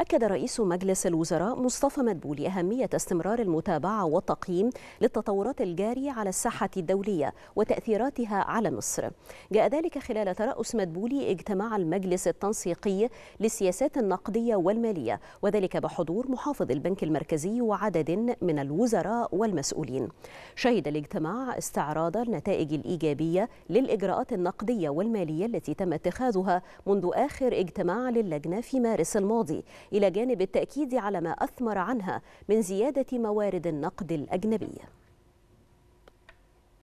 أكد رئيس مجلس الوزراء مصطفى مدبولي أهمية استمرار المتابعة والتقييم للتطورات الجارية على الساحة الدولية وتأثيراتها على مصر جاء ذلك خلال ترأس مدبولي اجتماع المجلس التنسيقي للسياسات النقدية والمالية وذلك بحضور محافظ البنك المركزي وعدد من الوزراء والمسؤولين شهد الاجتماع استعراض النتائج الإيجابية للإجراءات النقدية والمالية التي تم اتخاذها منذ آخر اجتماع للجنة في مارس الماضي إلى جانب التأكيد على ما أثمر عنها من زيادة موارد النقد الأجنبية